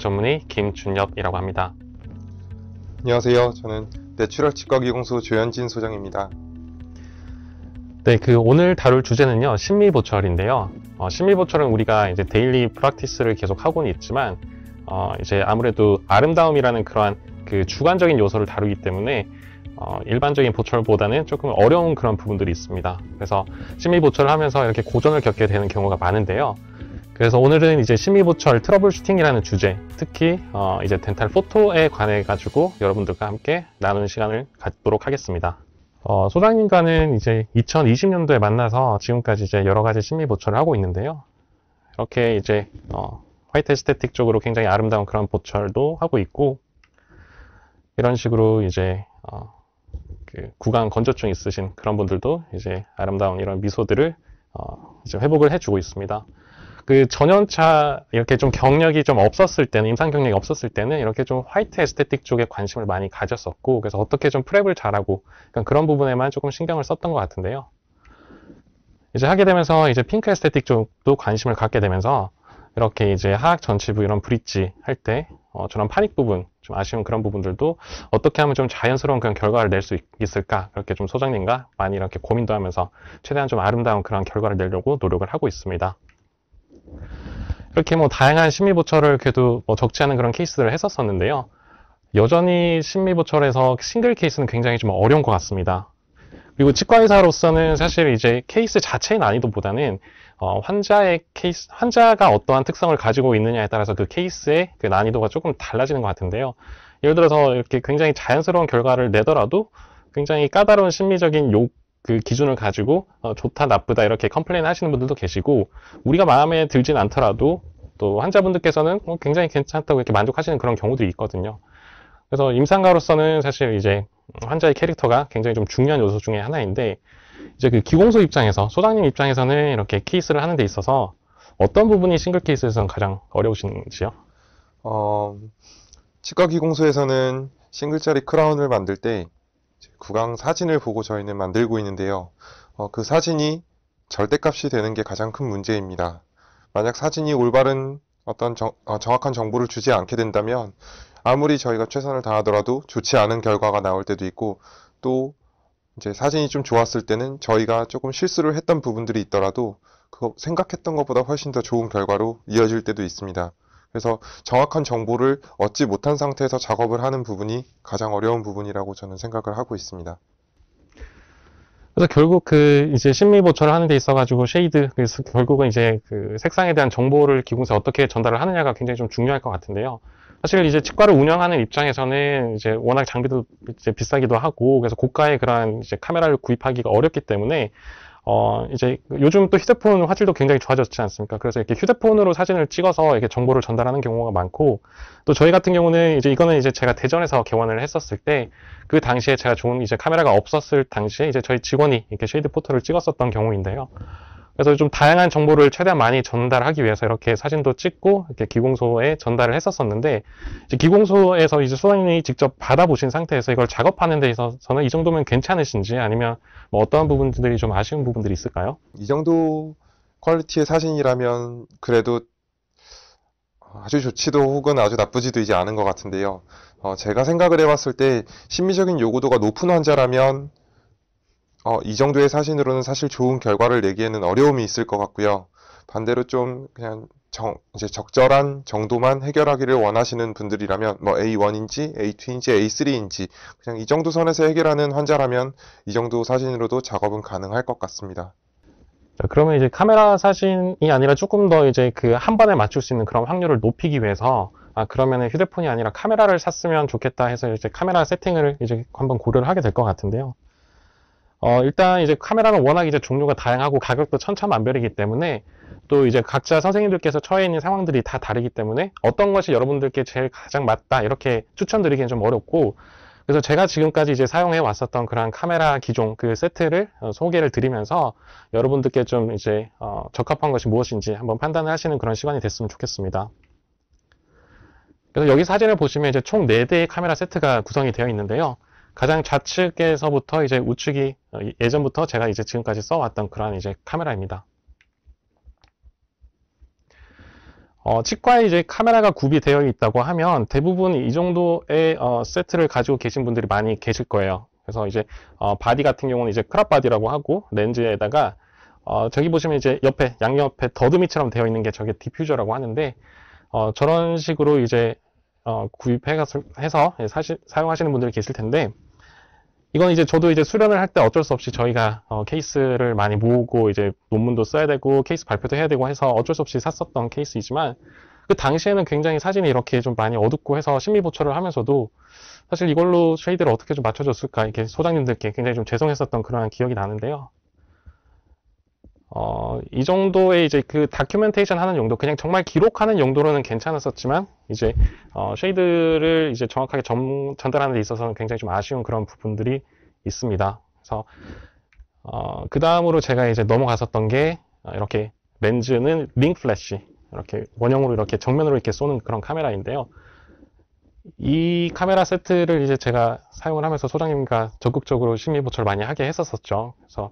전문의 김준엽이라고 합니다. 안녕하세요. 저는 내추럴 치과기공소 조현진 소장입니다. 네, 그 오늘 다룰 주제는요. 심리보철인데요. 어, 심리보철은 우리가 이제 데일리 프랙티스를 계속 하고는 있지만 어, 이제 아무래도 아름다움이라는 그러한 그 주관적인 요소를 다루기 때문에 어, 일반적인 보철보다는 조금 어려운 그런 부분들이 있습니다. 그래서 심리보철을 하면서 이렇게 고전을 겪게 되는 경우가 많은데요. 그래서 오늘은 이제 심미보철 트러블 슈팅이라는 주제, 특히 어 이제 덴탈 포토에 관해 가지고 여러분들과 함께 나누는 시간을 갖도록 하겠습니다. 어 소장님과는 이제 2020년도에 만나서 지금까지 이제 여러 가지 심미보철을 하고 있는데요. 이렇게 이제 어 화이트 에스테틱 쪽으로 굉장히 아름다운 그런 보철도 하고 있고 이런 식으로 이제 어, 그 구강 건조증 있으신 그런 분들도 이제 아름다운 이런 미소들을 어, 이제 회복을 해주고 있습니다. 그 전연차 이렇게 좀 경력이 좀 없었을 때는 임상 경력이 없었을 때는 이렇게 좀 화이트 에스테틱 쪽에 관심을 많이 가졌었고 그래서 어떻게 좀 프랩을 잘하고 그런 부분에만 조금 신경을 썼던 것 같은데요. 이제 하게 되면서 이제 핑크 에스테틱 쪽도 관심을 갖게 되면서 이렇게 이제 하악 전치부 이런 브릿지 할때 어, 저런 파닉 부분 좀 아쉬운 그런 부분들도 어떻게 하면 좀 자연스러운 그런 결과를 낼 수 있을까 그렇게 좀 소장님과 많이 이렇게 고민도 하면서 최대한 좀 아름다운 그런 결과를 내려고 노력을 하고 있습니다. 이렇게 뭐 다양한 심리보철을 그래도 뭐 적지 않은 그런 케이스를 했었었는데요. 여전히 심리보철에서 싱글 케이스는 굉장히 좀 어려운 것 같습니다. 그리고 치과의사로서는 사실 이제 케이스 자체의 난이도보다는 어, 환자의 케이스, 환자가 어떠한 특성을 가지고 있느냐에 따라서 그 케이스의 그 난이도가 조금 달라지는 것 같은데요. 예를 들어서 이렇게 굉장히 자연스러운 결과를 내더라도 굉장히 까다로운 심리적인 욕그 기준을 가지고 어, 좋다 나쁘다 이렇게 컴플레인 하시는 분들도 계시고 우리가 마음에 들진 않더라도 또 환자분들께서는 어, 굉장히 괜찮다고 이렇게 만족하시는 그런 경우도 있거든요. 그래서 임상가로서는 사실 이제 환자의 캐릭터가 굉장히 좀 중요한 요소 중에 하나인데 이제 그 기공소 입장에서 소장님 입장에서는 이렇게 케이스를 하는 데 있어서 어떤 부분이 싱글 케이스에서는 가장 어려우신지요? 어, 치과 기공소에서는 싱글짜리 크라운을 만들 때 구강 사진을 보고 저희는 만들고 있는데요. 어, 그 사진이 절대값이 되는 게 가장 큰 문제입니다. 만약 사진이 올바른 어떤 정, 어, 정확한 정보를 주지 않게 된다면 아무리 저희가 최선을 다하더라도 좋지 않은 결과가 나올 때도 있고 또 이제 사진이 좀 좋았을 때는 저희가 조금 실수를 했던 부분들이 있더라도 그 생각했던 것보다 훨씬 더 좋은 결과로 이어질 때도 있습니다. 그래서 정확한 정보를 얻지 못한 상태에서 작업을 하는 부분이 가장 어려운 부분이라고 저는 생각을 하고 있습니다. 그래서 결국 그 이제 심리 보초를 하는 데 있어 가지고 쉐이드 그래서 결국은 이제 그 색상에 대한 정보를 기공사 어떻게 전달을 하느냐가 굉장히 좀 중요할 것 같은데요. 사실 이제 치과를 운영하는 입장에서는 이제 워낙 장비도 이제 비싸기도 하고 그래서 고가의 그러 이제 카메라를 구입하기가 어렵기 때문에 어, 이제 요즘 또 휴대폰 화질도 굉장히 좋아졌지 않습니까? 그래서 이렇게 휴대폰으로 사진을 찍어서 이렇게 정보를 전달하는 경우가 많고 또 저희 같은 경우는 이제 이거는 이제 제가 대전에서 개원을 했었을 때 그 당시에 제가 좋은 이제 카메라가 없었을 당시에 이제 저희 직원이 이렇게 쉐이드 포토를 찍었었던 경우인데요. 그래서 좀 다양한 정보를 최대한 많이 전달하기 위해서 이렇게 사진도 찍고 이렇게 기공소에 전달을 했었었는데 기공소에서 이제 소장님이 직접 받아보신 상태에서 이걸 작업하는 데 있어서는 이 정도면 괜찮으신지 아니면 뭐 어떠한 부분들이 좀 아쉬운 부분들이 있을까요? 이 정도 퀄리티의 사진이라면 그래도 아주 좋지도 혹은 아주 나쁘지도 이제 않은 것 같은데요. 어, 제가 생각을 해봤을 때 심미적인 요구도가 높은 환자라면 어, 이 정도의 사진으로는 사실 좋은 결과를 내기에는 어려움이 있을 것 같고요. 반대로 좀 그냥 정, 이제 적절한 정도만 해결하기를 원하시는 분들이라면 뭐 A1인지 A2인지 A3인지 그냥 이 정도 선에서 해결하는 환자라면 이 정도 사진으로도 작업은 가능할 것 같습니다. 자, 그러면 이제 카메라 사진이 아니라 조금 더 이제 그 한 번에 맞출 수 있는 그런 확률을 높이기 위해서 아그러면 휴대폰이 아니라 카메라를 샀으면 좋겠다 해서 이제 카메라 세팅을 이제 한번 고려를 하게 될 것 같은데요. 어, 일단 이제 카메라는 워낙 이제 종류가 다양하고 가격도 천차만별이기 때문에 또 이제 각자 선생님들께서 처해 있는 상황들이 다 다르기 때문에 어떤 것이 여러분들께 제일 가장 맞다 이렇게 추천드리기는 좀 어렵고 그래서 제가 지금까지 이제 사용해 왔었던 그런 카메라 기종 그 세트를 어, 소개를 드리면서 여러분들께 좀 이제 어, 적합한 것이 무엇인지 한번 판단을 하시는 그런 시간이 됐으면 좋겠습니다. 그래서 여기 사진을 보시면 이제 총 4대의 카메라 세트가 구성이 되어 있는데요. 가장 좌측에서부터 이제 우측이 어, 예전부터 제가 이제 지금까지 써왔던 그러한 이제 카메라입니다. 어, 치과에 이제 카메라가 구비되어 있다고 하면 대부분 이 정도의 어, 세트를 가지고 계신 분들이 많이 계실 거예요. 그래서 이제 어, 바디 같은 경우는 이제 크랍 바디라고 하고 렌즈에다가 어, 저기 보시면 이제 옆에 양옆에 더듬이처럼 되어 있는 게 저게 디퓨저라고 하는데 어, 저런 식으로 이제 구입해서 사용하시는 분들이 계실 텐데 이건 이제 저도 이제 수련을 할 때 어쩔 수 없이 저희가 어, 케이스를 많이 모으고 이제 논문도 써야 되고 케이스 발표도 해야 되고 해서 어쩔 수 없이 샀었던 케이스이지만 그 당시에는 굉장히 사진이 이렇게 좀 많이 어둡고 해서 심미보초를 하면서도 사실 이걸로 쉐이드를 어떻게 좀 맞춰줬을까 이렇게 소장님들께 굉장히 좀 죄송했었던 그런 기억이 나는데요. 어, 이 정도의 이제 그 다큐멘테이션 하는 용도, 그냥 정말 기록하는 용도로는 괜찮았었지만, 이제, 어, 쉐이드를 이제 정확하게 점, 전달하는 데 있어서는 굉장히 좀 아쉬운 그런 부분들이 있습니다. 그래서, 어, 그 다음으로 제가 이제 넘어갔었던 게, 어, 이렇게 렌즈는 링 플래시, 이렇게 원형으로 이렇게 정면으로 이렇게 쏘는 그런 카메라인데요. 이 카메라 세트를 이제 제가 사용을 하면서 소장님과 적극적으로 심의보를 많이 하게 했었었죠. 그래서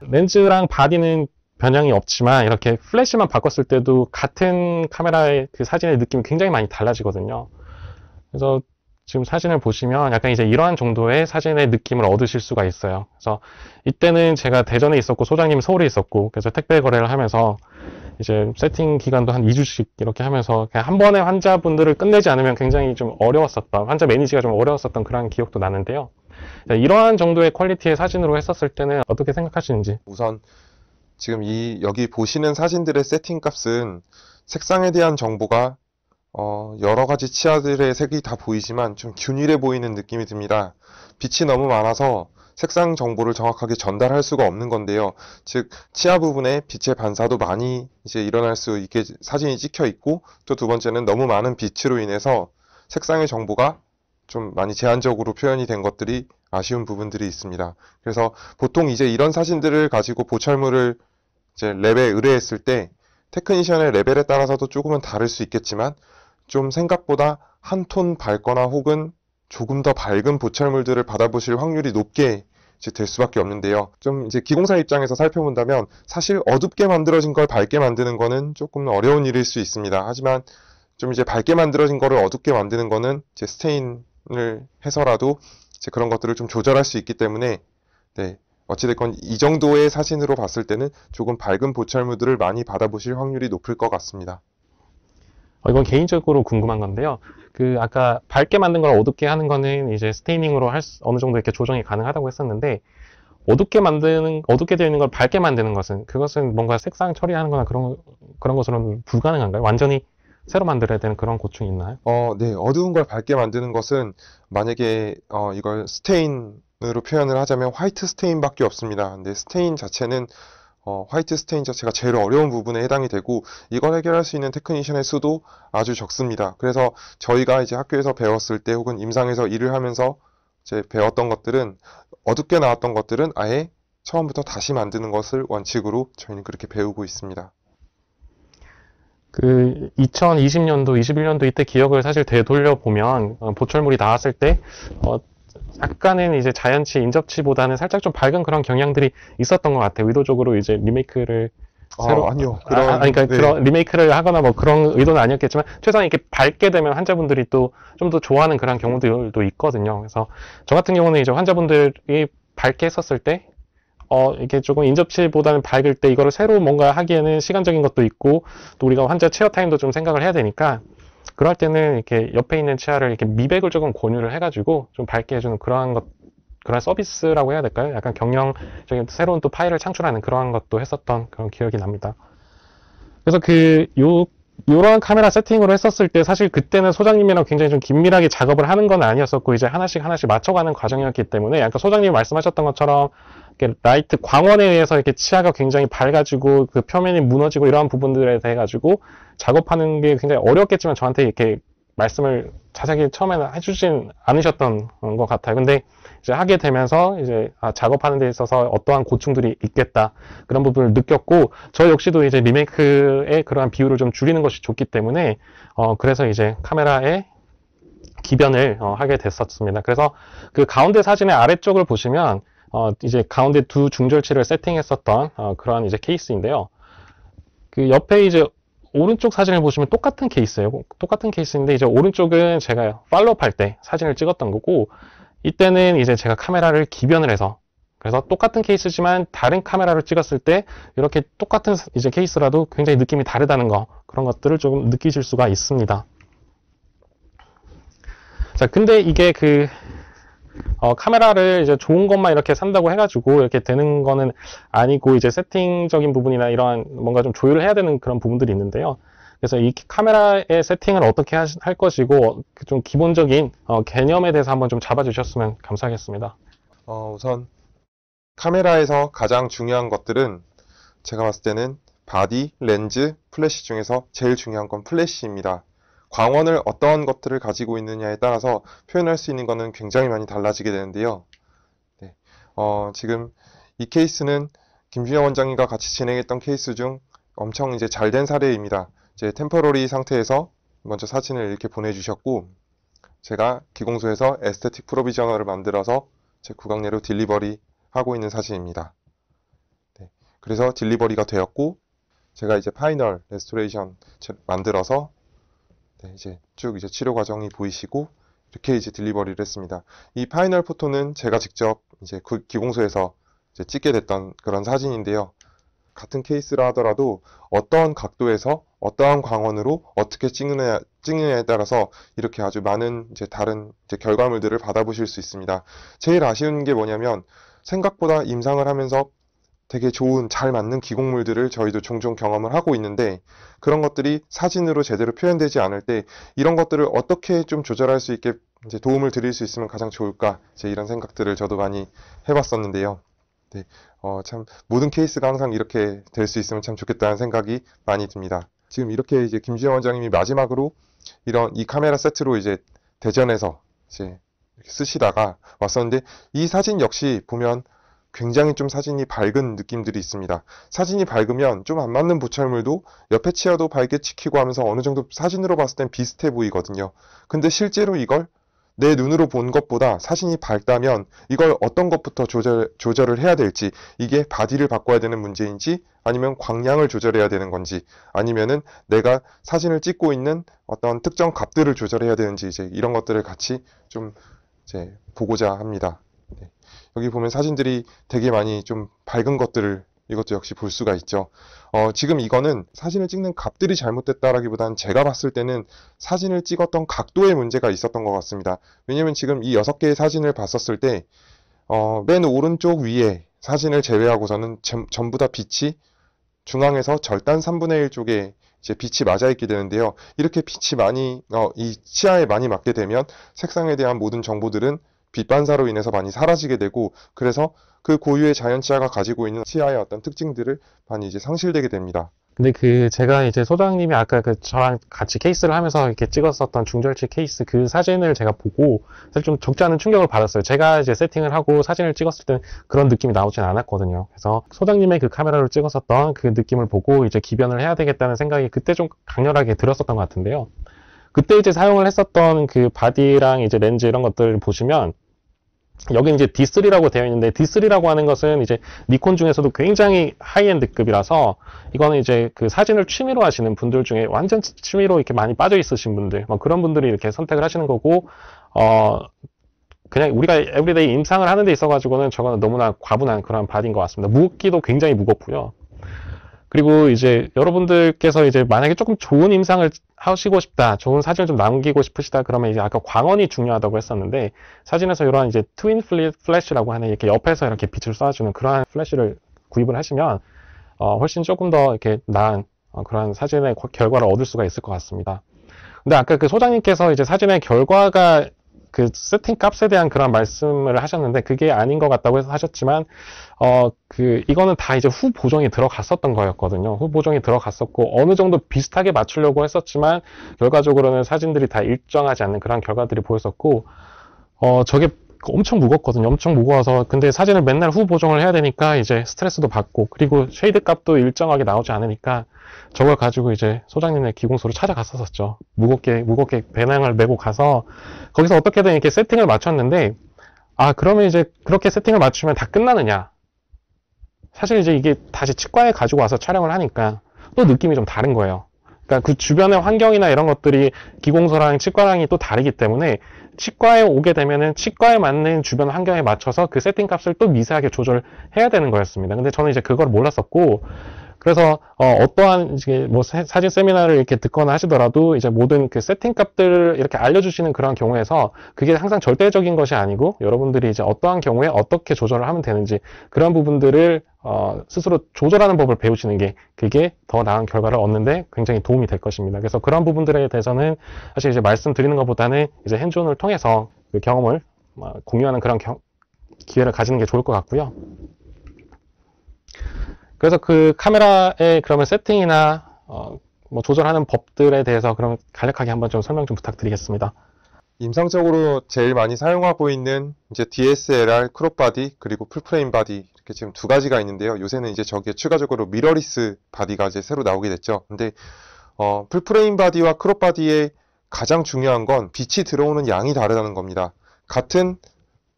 렌즈랑 바디는 변형이 없지만 이렇게 플래시만 바꿨을 때도 같은 카메라의 그 사진의 느낌이 굉장히 많이 달라지거든요. 그래서 지금 사진을 보시면 약간 이제 이러한 정도의 사진의 느낌을 얻으실 수가 있어요. 그래서 이때는 제가 대전에 있었고 소장님 서울에 있었고 그래서 택배 거래를 하면서 이제 세팅 기간도 한 2주씩 이렇게 하면서 그냥 한 번에 환자분들을 끝내지 않으면 굉장히 좀 어려웠었던 환자 매니지가 좀 어려웠었던 그런 기억도 나는데요. 자, 이러한 정도의 퀄리티의 사진으로 했었을 때는 어떻게 생각하시는지 우선 지금 이 여기 보시는 사진들의 세팅 값은 색상에 대한 정보가 어, 여러 가지 치아들의 색이 다 보이지만 좀 균일해 보이는 느낌이 듭니다. 빛이 너무 많아서 색상 정보를 정확하게 전달할 수가 없는 건데요. 즉 치아 부분에 빛의 반사도 많이 이제 일어날 수 있게 사진이 찍혀 있고 또 두 번째는 너무 많은 빛으로 인해서 색상의 정보가 좀 많이 제한적으로 표현이 된 것들이 아쉬운 부분들이 있습니다. 그래서 보통 이제 이런 사진들을 가지고 보철물을 이제 랩에 의뢰했을 때 테크니션의 레벨에 따라서도 조금은 다를 수 있겠지만 좀 생각보다 한 톤 밝거나 혹은 조금 더 밝은 보철물들을 받아보실 확률이 높게 될 수밖에 없는데요. 좀 이제 기공사 입장에서 살펴본다면 사실 어둡게 만들어진 걸 밝게 만드는 거는 조금 어려운 일일 수 있습니다. 하지만 좀 이제 밝게 만들어진 거를 어둡게 만드는 거는 이제 스테인을 해서라도 이제 그런 것들을 좀 조절할 수 있기 때문에 네, 어찌됐건 이 정도의 사진으로 봤을 때는 조금 밝은 보철물들을 많이 받아보실 확률이 높을 것 같습니다. 어, 이건 개인적으로 궁금한 건데요. 그 아까 밝게 만든 걸 어둡게 하는 거는 이제 스테이닝으로 할 수, 어느 정도 이렇게 조정이 가능하다고 했었는데 어둡게 만드는 어둡게 되어 있는 걸 밝게 만드는 것은 그것은 뭔가 색상 처리하는 거나 그런 그런 것으로는 불가능한가요? 완전히 새로 만들어야 되는 그런 고충이 있나요? 어, 네. 어두운 걸 밝게 만드는 것은 만약에 어, 이걸 스테인으로 표현을 하자면 화이트 스테인밖에 없습니다. 근데 스테인 자체는 어, 화이트 스테인 자체가 제일 어려운 부분에 해당이 되고 이걸 해결할 수 있는 테크니션의 수도 아주 적습니다. 그래서 저희가 이제 학교에서 배웠을 때 혹은 임상에서 일을 하면서 제 배웠던 것들은 어둡게 나왔던 것들은 아예 처음부터 다시 만드는 것을 원칙으로 저희는 그렇게 배우고 있습니다. 그 2020년도, 21년도 이때 기억을 사실 되돌려 보면 어, 보철물이 나왔을 때 어, 약간은 이제 자연치, 인접치보다는 살짝 좀 밝은 그런 경향들이 있었던 것 같아요. 의도적으로 이제 리메이크를 아, 새로 아, 아니요. 그런, 아, 그러니까 네. 그런 리메이크를 하거나 뭐 그런 의도는 아니었겠지만 최소한 이렇게 밝게 되면 환자분들이 또 좀 더 좋아하는 그런 경우들도 있거든요. 그래서 저 같은 경우는 이제 환자분들이 밝게 했었을때 어, 이게 조금 인접실보다는 밝을 때 이거를 새로 뭔가 하기에는 시간적인 것도 있고 또 우리가 환자 체어 타임도 좀 생각을 해야 되니까 그럴 때는 이렇게 옆에 있는 치아를 이렇게 미백을 조금 권유를 해가지고 좀 밝게 해주는 그러한 것 그런 서비스라고 해야 될까요? 약간 경영적인 새로운 또 파일을 창출하는 그러한 것도 했었던 그런 기억이 납니다. 그래서 그 요 요런 카메라 세팅으로 했었을 때 사실 그때는 소장님이랑 굉장히 좀 긴밀하게 작업을 하는 건 아니었었고 이제 하나씩 하나씩 맞춰가는 과정이었기 때문에 약간 소장님이 말씀하셨던 것처럼 라이트 광원에 의해서 이렇게 치아가 굉장히 밝아지고 그 표면이 무너지고 이러한 부분들에 대해 가지고 작업하는 게 굉장히 어렵겠지만 저한테 이렇게 말씀을 자세히 처음에는 해주진 않으셨던 것 같아요. 근데 이제 하게 되면서 이제 아, 작업하는 데 있어서 어떠한 고충들이 있겠다 그런 부분을 느꼈고 저 역시도 이제 리메이크의 그러한 비율을 좀 줄이는 것이 좋기 때문에 어 그래서 이제 카메라에 기변을 어, 하게 됐었습니다. 그래서 그 가운데 사진의 아래쪽을 보시면 어, 이제 가운데 두 중절치를 세팅했었던 어, 그러한 이제 케이스인데요. 그 옆에 이제 오른쪽 사진을 보시면 똑같은 케이스예요. 똑같은 케이스인데 이제 오른쪽은 제가 팔로우할때 사진을 찍었던 거고 이때는 이제 제가 카메라를 기변을 해서 그래서 똑같은 케이스지만 다른 카메라로 찍었을 때 이렇게 똑같은 이제 케이스라도 굉장히 느낌이 다르다는 거 그런 것들을 조금 느끼실 수가 있습니다. 자, 근데 이게 그 어, 카메라를 이제 좋은 것만 이렇게 산다고 해가지고 이렇게 되는 거는 아니고 이제 세팅적인 부분이나 이러한 뭔가 좀 조율을 해야 되는 그런 부분들이 있는데요. 그래서 이 카메라의 세팅을 어떻게 하시, 할 것이고 그 좀 기본적인 어, 개념에 대해서 한번 좀 잡아주셨으면 감사하겠습니다. 어, 우선 카메라에서 가장 중요한 것들은 제가 봤을 때는 바디, 렌즈, 플래시 중에서 제일 중요한 건 플래시입니다. 광원을 어떠한 것들을 가지고 있느냐에 따라서 표현할 수 있는 것은 굉장히 많이 달라지게 되는데요. 네. 어, 지금 이 케이스는 김준영 원장님과 같이 진행했던 케이스 중 엄청 이제 잘 된 사례입니다. 이제 템퍼러리 상태에서 먼저 사진을 이렇게 보내주셨고 제가 기공소에서 에스테틱 프로비저널을 만들어서 제 구강내로 딜리버리 하고 있는 사진입니다. 네. 그래서 딜리버리가 되었고 제가 이제 파이널 레스토레이션 만들어서 네, 이제 쭉 이제 치료 과정이 보이시고 이렇게 이제 딜리버리를 했습니다. 이 파이널 포토는 제가 직접 이제 그 기공소에서 이제 찍게 됐던 그런 사진인데요. 같은 케이스라 하더라도 어떠한 각도에서 어떠한 광원으로 어떻게 찍느냐, 찍느냐에 따라서 이렇게 아주 많은 이제 다른 이제 결과물들을 받아보실 수 있습니다. 제일 아쉬운 게 뭐냐면 생각보다 임상을 하면서 되게 좋은 잘 맞는 기공물들을 저희도 종종 경험을 하고 있는데 그런 것들이 사진으로 제대로 표현되지 않을 때 이런 것들을 어떻게 좀 조절할 수 있게 이제 도움을 드릴 수 있으면 가장 좋을까 이제 이런 생각들을 저도 많이 해봤었는데요. 네, 어, 참 모든 케이스가 항상 이렇게 될 수 있으면 참 좋겠다는 생각이 많이 듭니다. 지금 이렇게 이제 김지영 원장님이 마지막으로 이런 이 카메라 세트로 이제 대전에서 이제 쓰시다가 왔었는데 이 사진 역시 보면 굉장히 좀 사진이 밝은 느낌들이 있습니다. 사진이 밝으면 좀 안 맞는 보철물도 옆에 치아도 밝게 찍히고 하면서 어느 정도 사진으로 봤을 땐 비슷해 보이거든요. 근데 실제로 이걸 내 눈으로 본 것보다 사진이 밝다면 이걸 어떤 것부터 조절, 조절을 해야 될지 이게 바디를 바꿔야 되는 문제인지 아니면 광량을 조절해야 되는 건지 아니면은 내가 사진을 찍고 있는 어떤 특정 값들을 조절해야 되는지 이제 이런 것들을 같이 좀 이제 보고자 합니다. 네. 여기 보면 사진들이 되게 많이 좀 밝은 것들을 이것도 역시 볼 수가 있죠. 어, 지금 이거는 사진을 찍는 값들이 잘못됐다라기보단 제가 봤을 때는 사진을 찍었던 각도의 문제가 있었던 것 같습니다. 왜냐면 지금 이 6개의 사진을 봤었을 때, 어, 맨 오른쪽 위에 사진을 제외하고서는 점, 전부 다 빛이 중앙에서 절단 3분의 1 쪽에 이제 빛이 맞아있게 되는데요. 이렇게 빛이 많이, 어, 이 치아에 많이 맞게 되면 색상에 대한 모든 정보들은 빛반사로 인해서 많이 사라지게 되고 그래서 그 고유의 자연 치아가 가지고 있는 치아의 어떤 특징들을 많이 이제 상실되게 됩니다. 근데 그 제가 이제 소장님이 아까 그 저랑 같이 케이스를 하면서 이렇게 찍었었던 중절치 케이스 그 사진을 제가 보고 사실 좀 적지 않은 충격을 받았어요. 제가 이제 세팅을 하고 사진을 찍었을 때 그런 느낌이 나오진 않았거든요. 그래서 소장님의 그 카메라로 찍었었던 그 느낌을 보고 이제 기변을 해야 되겠다는 생각이 그때 좀 강렬하게 들었었던 것 같은데요. 그때 이제 사용을 했었던 그 바디랑 이제 렌즈 이런 것들을 보시면 여기 이제 D3라고 되어 있는데 D3라고 하는 것은 이제 니콘 중에서도 굉장히 하이엔드급이라서 이거는 이제 그 사진을 취미로 하시는 분들 중에 완전 취미로 이렇게 많이 빠져 있으신 분들 뭐 그런 분들이 이렇게 선택을 하시는 거고 어 그냥 우리가 에브리데이 임상을 하는 데 있어 가지고는 저거는 너무나 과분한 그런 바디인 것 같습니다. 무기도 굉장히 무겁고요. 그리고 이제 여러분들께서 이제 만약에 조금 좋은 임상을 하시고 싶다, 좋은 사진을 좀 남기고 싶으시다 그러면 이제 아까 광원이 중요하다고 했었는데 사진에서 이러한 이제 트윈 플래시라고 하는 이렇게 옆에서 이렇게 빛을 쏴주는 그러한 플래시를 구입을 하시면 어, 훨씬 조금 더 이렇게 나은 어, 그러한 사진의 결과를 얻을 수가 있을 것 같습니다. 근데 아까 그 소장님께서 이제 사진의 결과가 그 세팅 값에 대한 그런 말씀을 하셨는데 그게 아닌 것 같다고 해서 하셨지만 어 그 이거는 다 이제 후 보정이 들어갔었던 거였거든요. 후 보정이 들어갔었고 어느 정도 비슷하게 맞추려고 했었지만 결과적으로는 사진들이 다 일정하지 않는 그런 결과들이 보였었고 어 저게 엄청 무겁거든요. 엄청 무거워서 근데 사진을 맨날 후 보정을 해야 되니까 이제 스트레스도 받고 그리고 쉐이드 값도 일정하게 나오지 않으니까 저걸 가지고 이제 소장님의 기공소를 찾아갔었었죠. 무겁게 무겁게 배낭을 메고 가서 거기서 어떻게든 이렇게 세팅을 맞췄는데 아 그러면 이제 그렇게 세팅을 맞추면 다 끝나느냐? 사실 이제 이게 다시 치과에 가지고 와서 촬영을 하니까 또 느낌이 좀 다른 거예요. 그러니까 그 주변의 환경이나 이런 것들이 기공소랑 치과랑이 또 다르기 때문에 치과에 오게 되면은 치과에 맞는 주변 환경에 맞춰서 그 세팅 값을 또 미세하게 조절해야 되는 거였습니다. 근데 저는 이제 그걸 몰랐었고 그래서 어, 떠한 이제 뭐 사진 세미나를 이렇게 듣거나 하시더라도 이제 모든 그 세팅 값들을 이렇게 알려주시는 그런 경우에서 그게 항상 절대적인 것이 아니고 여러분들이 이제 어떠한 경우에 어떻게 조절을 하면 되는지 그런 부분들을 어, 스스로 조절하는 법을 배우시는 게 그게 더 나은 결과를 얻는데 굉장히 도움이 될 것입니다. 그래서 그런 부분들에 대해서는 사실 이제 말씀드리는 것보다는 이제 핸즈온을 통해서 그 경험을 어, 공유하는 그런 경, 기회를 가지는 게 좋을 것 같고요. 그래서 그 카메라의 그러면 세팅이나 어, 뭐 조절하는 법들에 대해서 그럼 간략하게 한번 좀 설명 좀 부탁드리겠습니다. 임상적으로 제일 많이 사용하고 있는 이제 DSLR 크롭바디 그리고 풀프레임 바디 이렇게 지금 두 가지가 있는데요. 요새는 이제 저기에 추가적으로 미러리스 바디가 이제 새로 나오게 됐죠. 근데 어, 풀프레임 바디와 크롭바디의 가장 중요한 건 빛이 들어오는 양이 다르다는 겁니다. 같은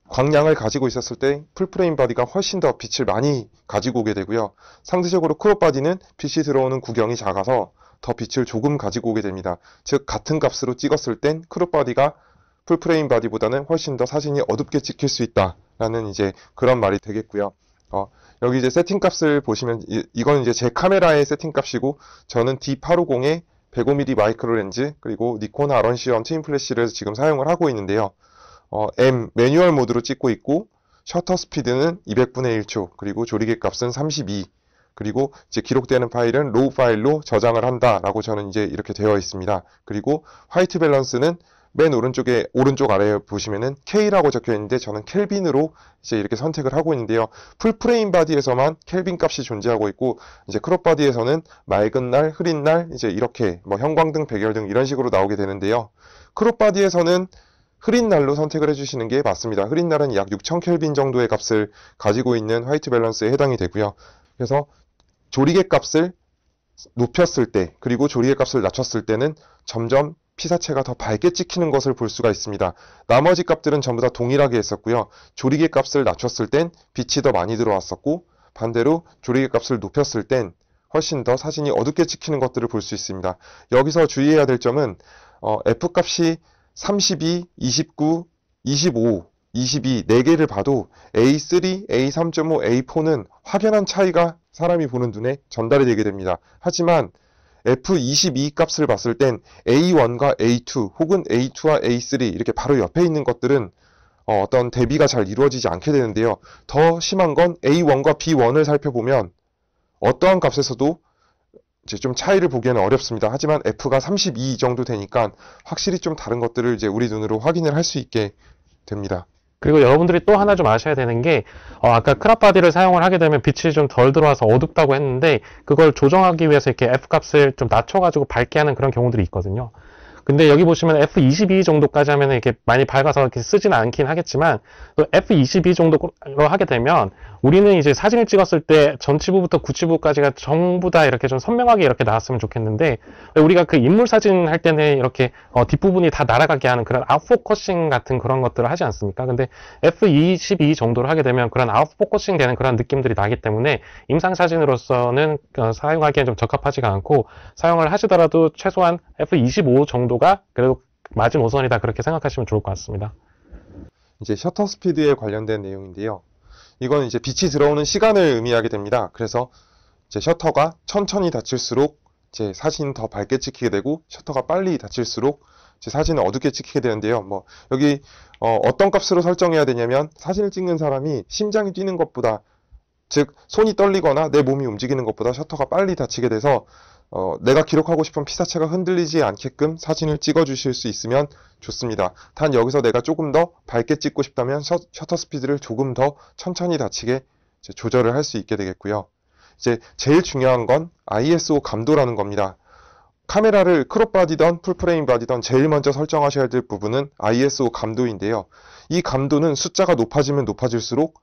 광량을 가지고 있었을 때 풀프레임 바디가 훨씬 더 빛을 많이 가지고 오게 되고요. 상대적으로 크롭 바디는 빛이 들어오는 구경이 작아서 더 빛을 조금 가지고 오게 됩니다. 즉 같은 값으로 찍었을 땐 크롭 바디가 풀프레임 바디보다는 훨씬 더 사진이 어둡게 찍힐 수 있다라는 이제 그런 말이 되겠고요. 어, 여기 이제 세팅 값을 보시면 이, 건 이제 제 카메라의 세팅 값이고 저는 d 8 5 0에 105mm 마이크로 렌즈 그리고 니콘 아런시엄 트윈 플래시를 지금 사용을 하고 있는데요. 어, M 매뉴얼 모드로 찍고 있고 셔터 스피드는 200분의 1초 그리고 조리개 값은 32 그리고 이제 기록되는 파일은 로우 파일로 저장을 한다라고 저는 이제 이렇게 되어 있습니다. 그리고 화이트 밸런스는 맨 오른쪽에 오른쪽 아래에 보시면은 K라고 적혀 있는데 저는 켈빈으로 이제 이렇게 선택을 하고 있는데요. 풀 프레임 바디에서만 켈빈 값이 존재하고 있고 이제 크롭 바디에서는 맑은 날, 흐린 날 이제 이렇게 뭐 형광등, 백열등 이런 식으로 나오게 되는데요. 크롭 바디에서는 흐린 날로 선택을 해주시는 게 맞습니다. 흐린 날은 약 6000켈빈 정도의 값을 가지고 있는 화이트 밸런스에 해당이 되고요. 그래서 조리개 값을 높였을 때 그리고 조리개 값을 낮췄을 때는 점점 피사체가 더 밝게 찍히는 것을 볼 수가 있습니다. 나머지 값들은 전부 다 동일하게 했었고요. 조리개 값을 낮췄을 땐 빛이 더 많이 들어왔었고 반대로 조리개 값을 높였을 땐 훨씬 더 사진이 어둡게 찍히는 것들을 볼 수 있습니다. 여기서 주의해야 될 점은 어, F값이 32, 29, 25, 22, 4개를 봐도 A3, A3.5, A4는 확연한 차이가 사람이 보는 눈에 전달이 되게 됩니다. 하지만 F22 값을 봤을 땐 A1과 A2 혹은 A2와 A3 이렇게 바로 옆에 있는 것들은 어, 어떤 대비가 잘 이루어지지 않게 되는데요. 더 심한 건 A1과 B1을 살펴보면 어떠한 값에서도 이제 좀 차이를 보기에는 어렵습니다. 하지만 F가 32 정도 되니까 확실히 좀 다른 것들을 이제 우리 눈으로 확인을 할 수 있게 됩니다. 그리고 여러분들이 또 하나 좀 아셔야 되는 게 어, 아까 크랍바디를 사용을 하게 되면 빛이 좀 덜 들어와서 어둡다고 했는데 그걸 조정하기 위해서 이렇게 F값을 좀 낮춰가지고 밝게 하는 그런 경우들이 있거든요. 근데 여기 보시면 F22 정도까지 하면 이렇게 많이 밝아서 이렇게 쓰진 않긴 하겠지만 F22 정도로 하게 되면 우리는 이제 사진을 찍었을 때 전치부부터 구치부까지가 전부 다 이렇게 좀 선명하게 이렇게 나왔으면 좋겠는데 우리가 그 인물 사진 할 때는 이렇게 어 뒷부분이 다 날아가게 하는 그런 아웃포커싱 같은 그런 것들을 하지 않습니까? 근데 F22 정도로 하게 되면 그런 아웃포커싱 되는 그런 느낌들이 나기 때문에 임상 사진으로서는 어, 사용하기엔 좀 적합하지가 않고 사용을 하시더라도 최소한 F25 정도 정도가 그래도 맞은 우선이다 그렇게 생각하시면 좋을 것 같습니다. 이제 셔터 스피드에 관련된 내용인데요. 이건 이제 빛이 들어오는 시간을 의미하게 됩니다. 그래서 이제 셔터가 천천히 닫힐수록 제 사진 더 밝게 찍히게 되고 셔터가 빨리 닫힐수록 제 사진을 어둡게 찍히게 되는데요. 뭐 여기 어, 떤 값으로 설정해야 되냐면 사진을 찍는 사람이 심장이 뛰는 것보다 즉 손이 떨리거나 내 몸이 움직이는 것보다 셔터가 빨리 닫히게 돼서 어, 내가 기록하고 싶은 피사체가 흔들리지 않게끔 사진을 찍어 주실 수 있으면 좋습니다. 단 여기서 내가 조금 더 밝게 찍고 싶다면 셔, 터 스피드를 조금 더 천천히 닫히게 조절을 할 수 있게 되겠고요. 이제 제일 중요한 건 ISO 감도라는 겁니다. 카메라를 크롭 바디던 풀프레임 바디던 제일 먼저 설정하셔야 될 부분은 ISO 감도인데요. 이 감도는 숫자가 높아지면 높아질수록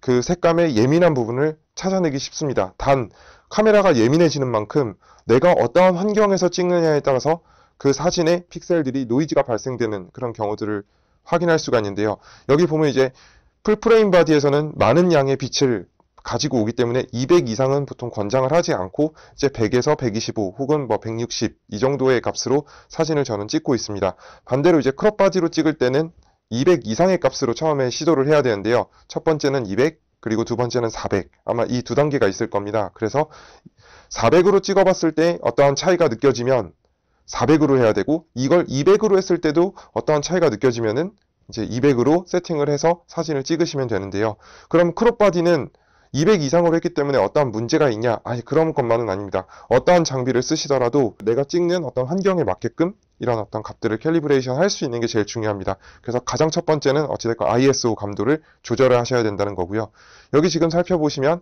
그 색감의 예민한 부분을 찾아내기 쉽습니다. 단 카메라가 예민해지는 만큼 내가 어떠한 환경에서 찍느냐에 따라서 그 사진의 픽셀들이 노이즈가 발생되는 그런 경우들을 확인할 수가 있는데요. 여기 보면 이제 풀프레임 바디에서는 많은 양의 빛을 가지고 오기 때문에 200 이상은 보통 권장을 하지 않고 이제 100에서 125 혹은 뭐 160 이 정도의 값으로 사진을 저는 찍고 있습니다. 반대로 이제 크롭 바디로 찍을 때는 200 이상의 값으로 처음에 시도를 해야 되는데요. 첫 번째는 200, 그리고 두 번째는 400. 아마 이 두 단계가 있을 겁니다. 그래서 400으로 찍어봤을 때 어떠한 차이가 느껴지면 400으로 해야 되고 이걸 200으로 했을 때도 어떠한 차이가 느껴지면은 이제 200으로 세팅을 해서 사진을 찍으시면 되는데요. 그럼 크롭 바디는 200 이상으로 했기 때문에 어떠한 문제가 있냐? 아니 그런 것만은 아닙니다. 어떠한 장비를 쓰시더라도 내가 찍는 어떤 환경에 맞게끔 이런 어떤 값들을 캘리브레이션 할 수 있는 게 제일 중요합니다. 그래서 가장 첫 번째는 어찌됐건 ISO 감도를 조절을 하셔야 된다는 거고요. 여기 지금 살펴보시면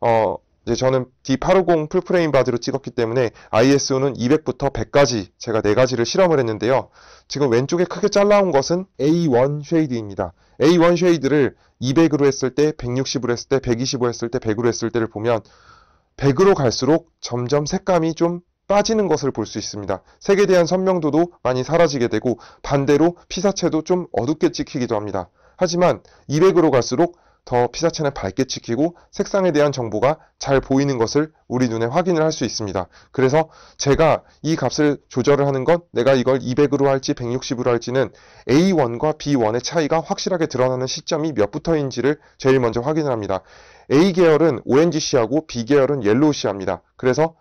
어, 이제 저는 D850 풀프레임 바디로 찍었기 때문에 ISO는 200부터 100까지 제가 4가지를 실험을 했는데요. 지금 왼쪽에 크게 잘라온 것은 A1 쉐이드입니다. A1 쉐이드를 200으로 했을 때, 160으로 했을 때, 125 했을 때, 100으로 했을 때를 보면 100으로 갈수록 점점 색감이 좀 빠지는 것을 볼 수 있습니다. 색에 대한 선명도도 많이 사라지게 되고 반대로 피사체도 좀 어둡게 찍히기도 합니다. 하지만 200으로 갈수록 더 피사체는 밝게 찍히고 색상에 대한 정보가 잘 보이는 것을 우리 눈에 확인을 할 수 있습니다. 그래서 제가 이 값을 조절을 하는 건 내가 이걸 200으로 할지 160으로 할지는 A1과 B1의 차이가 확실하게 드러나는 시점이 몇부터인지를 제일 먼저 확인을 합니다. A 계열은 o n g c 하고 B 계열은 옐로우 씨합니다. 그래서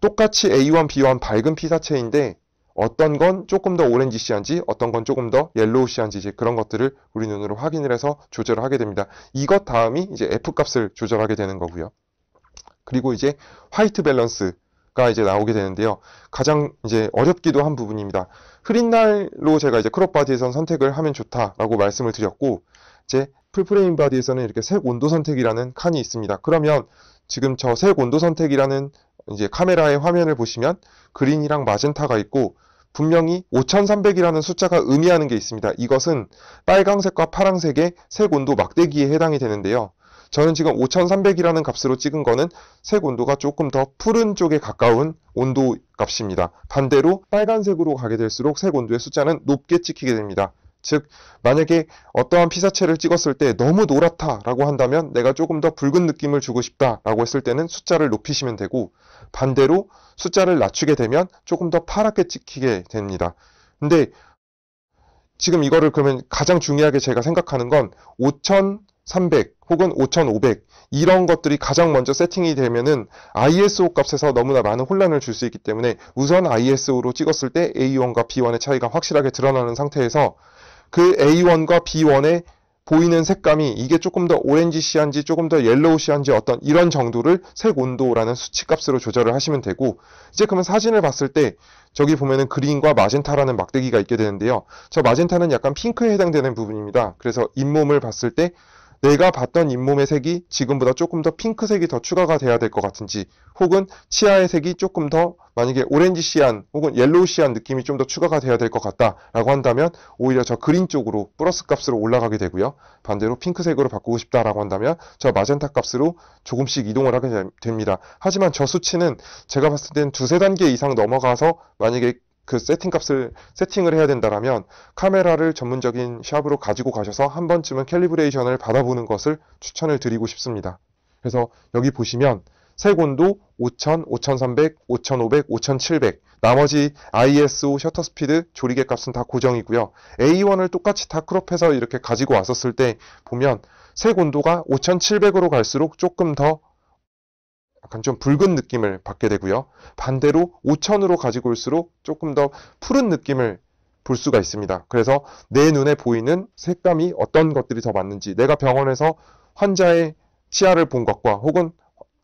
똑같이 A1, B1 밝은 피사체인데 어떤 건 조금 더 오렌지 시한지 어떤 건 조금 더 옐로우 시한지 이제 그런 것들을 우리 눈으로 확인을 해서 조절을 하게 됩니다. 이것 다음이 이제 F값을 조절하게 되는 거고요. 그리고 이제 화이트 밸런스가 이제 나오게 되는데요. 가장 이제 어렵기도 한 부분입니다. 흐린 날로 제가 이제 크롭 바디에선 선택을 하면 좋다라고 말씀을 드렸고 이제 풀프레임 바디에서는 이렇게 색 온도 선택이라는 칸이 있습니다. 그러면 지금 저 색 온도 선택이라는 이제 카메라의 화면을 보시면 그린이랑 마젠타가 있고 분명히 5300이라는 숫자가 의미하는 게 있습니다. 이것은 빨강색과 파랑색의 색 온도 막대기에 해당이 되는데요. 저는 지금 5300이라는 값으로 찍은 거는 색 온도가 조금 더 푸른 쪽에 가까운 온도 값입니다. 반대로 빨간색으로 가게 될수록 색 온도의 숫자는 높게 찍히게 됩니다. 즉 만약에 어떠한 피사체를 찍었을 때 너무 노랗다라고 한다면 내가 조금 더 붉은 느낌을 주고 싶다라고 했을 때는 숫자를 높이시면 되고 반대로 숫자를 낮추게 되면 조금 더 파랗게 찍히게 됩니다. 근데 지금 이거를 그러면 가장 중요하게 제가 생각하는 건 5300 혹은 5500 이런 것들이 가장 먼저 세팅이 되면은 ISO 값에서 너무나 많은 혼란을 줄 수 있기 때문에 우선 ISO로 찍었을 때 A1과 B1의 차이가 확실하게 드러나는 상태에서 그 A1과 B1의 보이는 색감이 이게 조금 더 오렌지시한지 조금 더 옐로우시한지 어떤 이런 정도를 색 온도라는 수치값으로 조절을 하시면 되고 이제 그러면 사진을 봤을 때 저기 보면은 그린과 마젠타라는 막대기가 있게 되는데요. 저 마젠타는 약간 핑크에 해당되는 부분입니다. 그래서 잇몸을 봤을 때 내가 봤던 잇몸의 색이 지금보다 조금 더 핑크색이 더 추가가 돼야 될 것 같은지 혹은 치아의 색이 조금 더 만약에 오렌지 시안 혹은 옐로우 시안 느낌이 좀 더 추가가 돼야 될 것 같다라고 한다면 오히려 저 그린 쪽으로 플러스 값으로 올라가게 되고요. 반대로 핑크색으로 바꾸고 싶다라고 한다면 저 마젠타 값으로 조금씩 이동을 하게 됩니다. 하지만 저 수치는 제가 봤을 땐 두세 단계 이상 넘어가서 만약에 그 세팅 값을 세팅을 해야 된다라면 카메라를 전문적인 샵으로 가지고 가셔서 한 번쯤은 캘리브레이션을 받아보는 것을 추천을 드리고 싶습니다. 그래서 여기 보시면 세 곤도 5000, 5300, 5500, 5700 나머지 ISO, 셔터 스피드, 조리개 값은 다 고정이고요. A1을 똑같이 다 크롭해서 이렇게 가지고 왔었을 때 보면 세 곤도가 5700으로 갈수록 조금 더 약간 좀 붉은 느낌을 받게 되고요. 반대로 5천으로 가지고 올수록 조금 더 푸른 느낌을 볼 수가 있습니다. 그래서 내 눈에 보이는 색감이 어떤 것들이 더 맞는지 내가 병원에서 환자의 치아를 본 것과 혹은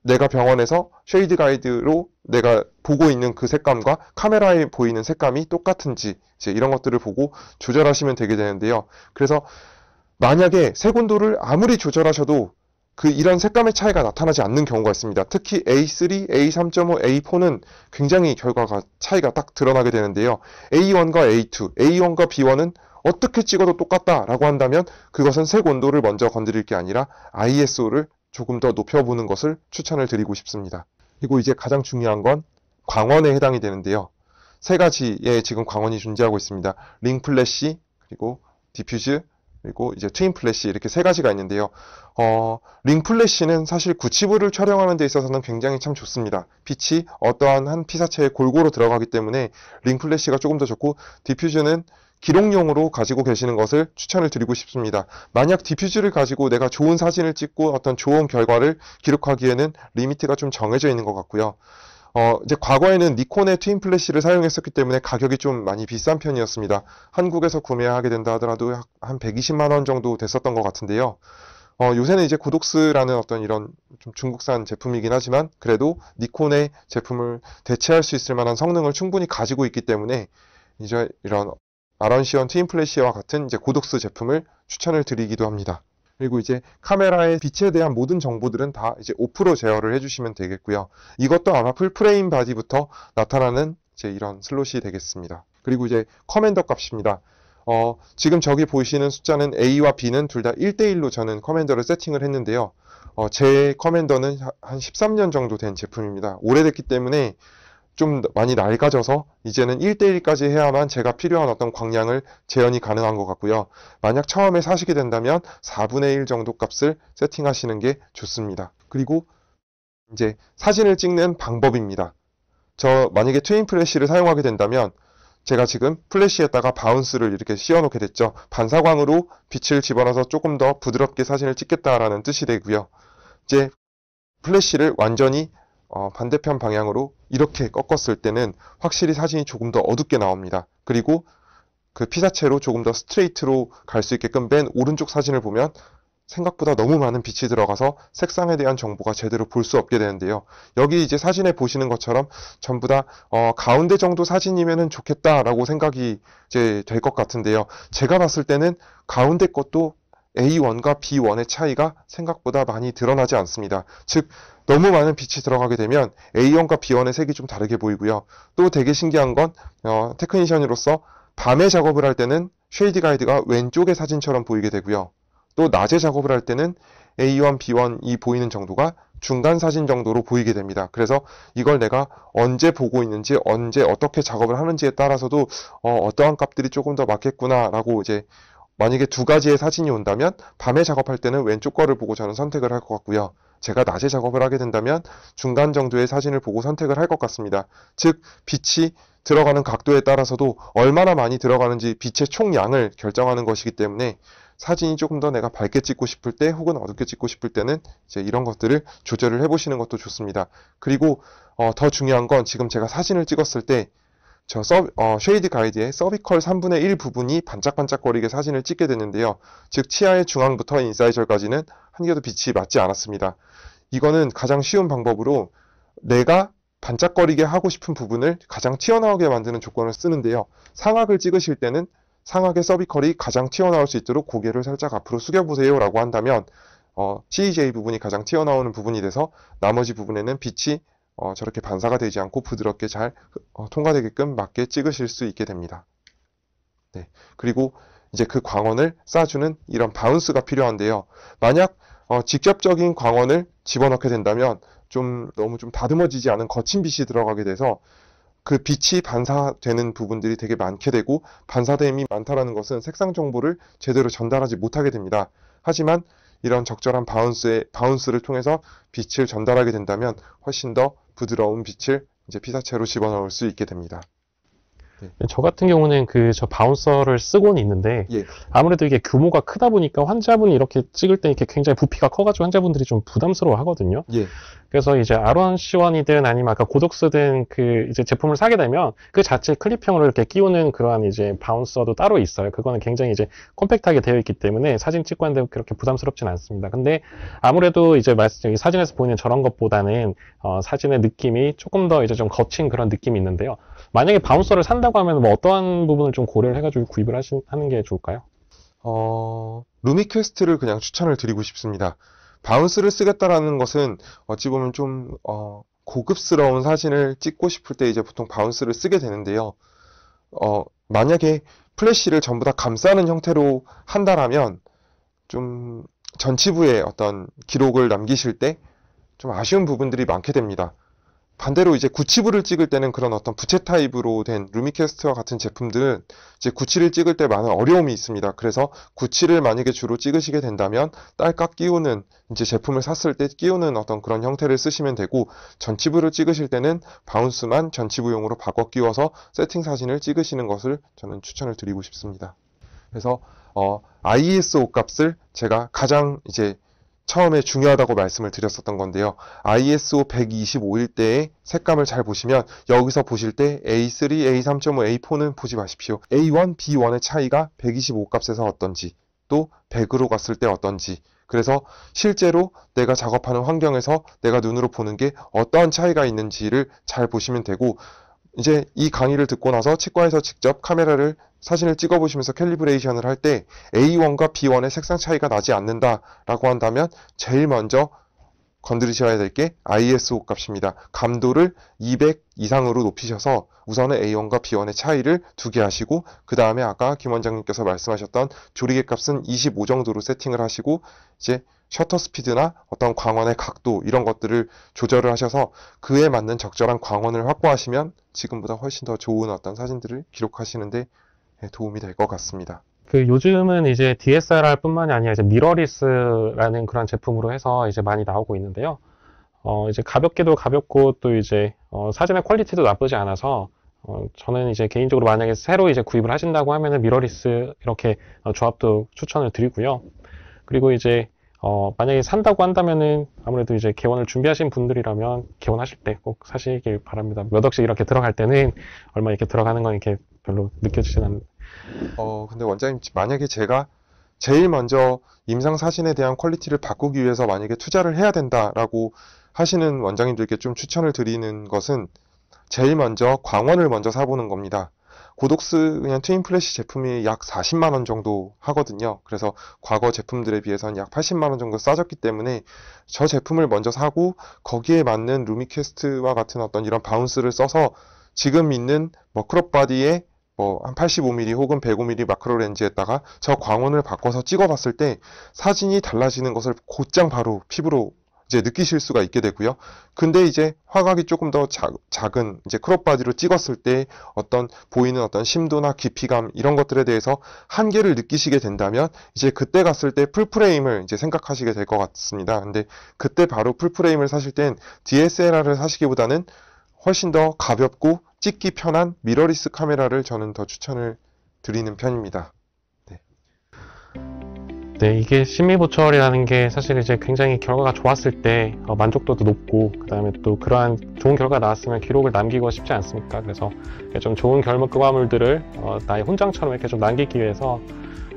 내가 병원에서 쉐이드 가이드로 내가 보고 있는 그 색감과 카메라에 보이는 색감이 똑같은지 이제 이런 것들을 보고 조절하시면 되게 되는데요. 그래서 만약에 색온도를 아무리 조절하셔도 그 이런 색감의 차이가 나타나지 않는 경우가 있습니다. 특히 A3, A3.5, A4는 굉장히 결과가 차이가 딱 드러나게 되는데요. A1과 A2, A1과 B1은 어떻게 찍어도 똑같다라고 한다면 그것은 색 온도를 먼저 건드릴 게 아니라 ISO를 조금 더 높여보는 것을 추천을 드리고 싶습니다. 그리고 이제 가장 중요한 건 광원에 해당이 되는데요. 세 가지의 지금 광원이 존재하고 있습니다. 링 플래시, 그리고 디퓨즈, 그리고 이제 트윈 플래시 이렇게 세 가지가 있는데요. 어, 링 플래시는 사실 구치부를 촬영하는 데 있어서는 굉장히 참 좋습니다. 빛이 어떠한 한 피사체에 골고루 들어가기 때문에 링 플래시가 조금 더 좋고 디퓨즈는 기록용으로 가지고 계시는 것을 추천을 드리고 싶습니다. 만약 디퓨즈를 가지고 내가 좋은 사진을 찍고 어떤 좋은 결과를 기록하기에는 리미트가 좀 정해져 있는 것 같고요. 어, 이제 과거에는 니콘의 트윈 플래시를 사용했었기 때문에 가격이 좀 많이 비싼 편이었습니다. 한국에서 구매하게 된다 하더라도 한 120만 원 정도 됐었던 것 같은데요. 어, 요새는 이제 고독스라는 어떤 이런 좀 중국산 제품이긴 하지만 그래도 니콘의 제품을 대체할 수 있을 만한 성능을 충분히 가지고 있기 때문에 이제 이런 아런시언 트윈 플래시와 같은 이제 고독스 제품을 추천을 드리기도 합니다. 그리고 이제 카메라의 빛에 대한 모든 정보들은 다 이제 오프로 제어를 해주시면 되겠고요. 이것도 아마 풀프레임 바디부터 나타나는 이제 이런 슬롯이 되겠습니다. 그리고 이제 커맨더 값입니다. 어, 지금 저기 보시는 이 숫자는 A와 B는 둘 다 1대1로 저는 커맨더를 세팅을 했는데요. 어, 제 커맨더는 한 13년 정도 된 제품입니다. 오래됐기 때문에 좀 많이 낡아져서 이제는 1대1까지 해야만 제가 필요한 어떤 광량을 재현이 가능한 것 같고요. 만약 처음에 사시게 된다면 4분의 1 정도 값을 세팅하시는 게 좋습니다. 그리고 이제 사진을 찍는 방법입니다. 저 만약에 트윈 플래시를 사용하게 된다면 제가 지금 플래시에다가 바운스를 이렇게 씌워놓게 됐죠. 반사광으로 빛을 집어넣어서 조금 더 부드럽게 사진을 찍겠다라는 뜻이 되고요. 이제 플래시를 완전히 어, 반대편 방향으로 이렇게 꺾었을 때는 확실히 사진이 조금 더 어둡게 나옵니다. 그리고 그 피사체로 조금 더 스트레이트로 갈 수 있게끔 맨 오른쪽 사진을 보면 생각보다 너무 많은 빛이 들어가서 색상에 대한 정보가 제대로 볼 수 없게 되는데요. 여기 이제 사진에 보시는 것처럼 전부 다 어, 가운데 정도 사진이면 좋겠다라고 생각이 이제 될 것 같은데요. 제가 봤을 때는 가운데 것도 A1과 B1의 차이가 생각보다 많이 드러나지 않습니다. 즉, 너무 많은 빛이 들어가게 되면 A1과 B1의 색이 좀 다르게 보이고요. 또 되게 신기한 건 어, 테크니션으로서 밤에 작업을 할 때는 쉐이드 가이드가 왼쪽의 사진처럼 보이게 되고요. 또 낮에 작업을 할 때는 A1, B1이 보이는 정도가 중간 사진 정도로 보이게 됩니다. 그래서 이걸 내가 언제 보고 있는지, 언제 어떻게 작업을 하는지에 따라서도 어, 어떠한 값들이 조금 더 맞겠구나라고 이제 만약에 두 가지의 사진이 온다면 밤에 작업할 때는 왼쪽 거를 보고 저는 선택을 할 것 같고요. 제가 낮에 작업을 하게 된다면 중간 정도의 사진을 보고 선택을 할 것 같습니다. 즉, 빛이 들어가는 각도에 따라서도 얼마나 많이 들어가는지 빛의 총량을 결정하는 것이기 때문에 사진이 조금 더 내가 밝게 찍고 싶을 때 혹은 어둡게 찍고 싶을 때는 이제 이런 것들을 조절을 해보시는 것도 좋습니다. 그리고 어, 더 중요한 건 지금 제가 사진을 찍었을 때저 서, 어, 쉐이드 가이드의 서비컬 3분의 1 부분이 반짝반짝거리게 사진을 찍게 되는데요. 즉 치아의 중앙부터 인사이절까지는 한 개도 빛이 맞지 않았습니다. 이거는 가장 쉬운 방법으로 내가 반짝거리게 하고 싶은 부분을 가장 튀어나오게 만드는 조건을 쓰는데요. 상악을 찍으실 때는 상악의 서비컬이 가장 튀어나올 수 있도록 고개를 살짝 앞으로 숙여보세요 라고 한다면 어, CJ 부분이 가장 튀어나오는 부분이 돼서 나머지 부분에는 빛이 어, 저렇게 반사가 되지 않고 부드럽게 잘 어, 통과되게끔 맞게 찍으실 수 있게 됩니다. 네, 그리고 이제 그 광원을 싸주는 이런 바운스가 필요한데요. 만약 어, 직접적인 광원을 집어넣게 된다면 좀 너무 좀 다듬어지지 않은 거친 빛이 들어가게 돼서 그 빛이 반사되는 부분들이 되게 많게 되고 반사됨이 많다라는 것은 색상 정보를 제대로 전달하지 못하게 됩니다. 하지만 이런 적절한 바운스의, 바운스를 통해서 빛을 전달하게 된다면 훨씬 더 부드러운 빛을 이제 피사체로 집어넣을 수 있게 됩니다. 네. 저 같은 경우는 그 저 바운서를 쓰곤 있는데 예. 아무래도 이게 규모가 크다 보니까 환자분이 이렇게 찍을 때 이렇게 굉장히 부피가 커가지고 환자분들이 좀 부담스러워 하거든요. 예. 그래서 이제 R1 C1이든 아니면 아까 고독스든 그 이제 제품을 사게 되면 그 자체 클립형으로 이렇게 끼우는 그러한 이제 바운서도 따로 있어요. 그거는 굉장히 이제 컴팩트하게 되어 있기 때문에 사진 찍고 하는데 그렇게 부담스럽진 않습니다. 근데 아무래도 이제 말씀 드린 사진에서 보이는 저런 것보다는 어, 사진의 느낌이 조금 더 이제 좀 거친 그런 느낌이 있는데요. 만약에 바운서를 산다고 하면 뭐 어떠한 부분을 좀 고려를 해가지고 구입을 하시, 하는 게 좋을까요? 어, 루미퀘스트를 그냥 추천을 드리고 싶습니다. 바운스를 쓰겠다라는 것은 어찌 보면 좀 어, 고급스러운 사진을 찍고 싶을 때 이제 보통 바운스를 쓰게 되는데요. 어, 만약에 플래시를 전부 다 감싸는 형태로 한다라면 좀 전치부에 어떤 기록을 남기실 때 좀 아쉬운 부분들이 많게 됩니다. 반대로 이제 구치부를 찍을 때는 그런 어떤 부채 타입으로 된 루미캐스트와 같은 제품들은 이제 구치를 찍을 때 많은 어려움이 있습니다. 그래서 구치를 만약에 주로 찍으시게 된다면 딸깍 끼우는 이제 제품을 샀을 때 끼우는 어떤 그런 형태를 쓰시면 되고 전치부를 찍으실 때는 바운스만 전치부용으로 바꿔 끼워서 세팅 사진을 찍으시는 것을 저는 추천을 드리고 싶습니다. 그래서 어, ISO 값을 제가 가장 이제 처음에 중요하다고 말씀을 드렸었던 건데요. ISO 125일 때의 색감을 잘 보시면 여기서 보실 때 A3, A3.5, A4는 보지 마십시오. A1, B1의 차이가 125 값에서 어떤지 또 100으로 갔을 때 어떤지 그래서 실제로 내가 작업하는 환경에서 내가 눈으로 보는 게 어떠한 차이가 있는지를 잘 보시면 되고 이제 이 강의를 듣고 나서 치과에서 직접 카메라를 사진을 찍어보시면서 캘리브레이션을 할 때 A1과 B1의 색상 차이가 나지 않는다라고 한다면 제일 먼저 건드리셔야 될 게 ISO 값입니다. 감도를 200 이상으로 높이셔서 우선은 A1과 B1의 차이를 두게 하시고 그 다음에 아까 김 원장님께서 말씀하셨던 조리개 값은 25 정도로 세팅을 하시고 이제 셔터 스피드나 어떤 광원의 각도 이런 것들을 조절을 하셔서 그에 맞는 적절한 광원을 확보하시면 지금보다 훨씬 더 좋은 어떤 사진들을 기록하시는데 예, 도움이 될 것 같습니다. 그 요즘은 이제 DSLR뿐만이 아니라 이제 미러리스라는 그런 제품으로 해서 이제 많이 나오고 있는데요. 어 이제 가볍게도 가볍고 또 이제 어 사진의 퀄리티도 나쁘지 않아서 어 저는 이제 개인적으로 만약에 새로 이제 구입을 하신다고 하면은 미러리스 이렇게 어, 조합도 추천을 드리고요. 그리고 이제 어, 만약에 산다고 한다면은 아무래도 이제 개원을 준비하신 분들이라면 개원하실 때 꼭 사시길 바랍니다. 몇 억씩 이렇게 들어갈 때는 얼마 이렇게 들어가는 건 이렇게 별로 느껴지진 않. 어 근데 원장님 만약에 제가 제일 먼저 임상 사진에 대한 퀄리티를 바꾸기 위해서 만약에 투자를 해야 된다라고 하시는 원장님들께 좀 추천을 드리는 것은 제일 먼저 광원을 먼저 사보는 겁니다. 고독스 그냥 트윈 플래시 제품이 약 40만 원 정도 하거든요. 그래서 과거 제품들에 비해서는 약 80만 원 정도 싸졌기 때문에 저 제품을 먼저 사고 거기에 맞는 루미퀘스트와 같은 어떤 이런 바운스를 써서 지금 있는 머크롭 뭐 바디에 뭐 한 85mm 혹은 105mm 마크로 렌즈에다가 저 광원을 바꿔서 찍어봤을 때 사진이 달라지는 것을 곧장 바로 피부로 이제 느끼실 수가 있게 되고요. 근데 이제 화각이 조금 더 작, 작은 이제 크롭 바디로 찍었을 때 어떤 보이는 어떤 심도나 깊이감 이런 것들에 대해서 한계를 느끼시게 된다면 이제 그때 갔을 때 풀프레임을 이제 생각하시게 될 것 같습니다. 근데 그때 바로 풀프레임을 사실 땐 DSLR을 사시기보다는 훨씬 더 가볍고 찍기 편한 미러리스 카메라를 저는 더 추천을 드리는 편입니다. 네, 이게 심미보철이라는 게 사실 이제 굉장히 결과가 좋았을 때 어, 만족도도 높고 그 다음에 또 그러한 좋은 결과 가 나왔으면 기록을 남기고 싶지 않습니까? 그래서 좀 좋은 결과물들을 어, 나의 혼장처럼 이렇게 좀 남기기 위해서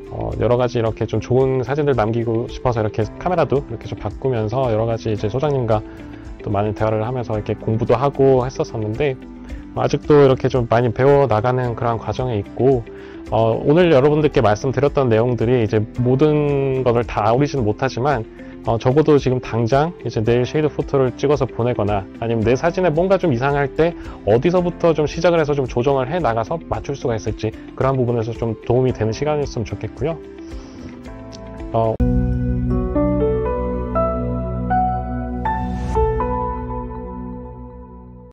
어, 여러 가지 이렇게 좀 좋은 사진들 남기고 싶어서 이렇게 카메라도 이렇게 좀 바꾸면서 여러 가지 이제 소장님과 또 많은 대화를 하면서 이렇게 공부도 하고 했었었는데 아직도 이렇게 좀 많이 배워 나가는 그런 과정에 있고 어, 오늘 여러분들께 말씀드렸던 내용들이 이제 모든 것을 다 아우리지는 못하지만 어, 적어도 지금 당장 이제 내일 쉐이드 포토를 찍어서 보내거나 아니면 내 사진에 뭔가 좀 이상할 때 어디서부터 좀 시작을 해서 좀 조정을 해 나가서 맞출 수가 있을지 그런 부분에서 좀 도움이 되는 시간이었으면 좋겠고요. 어...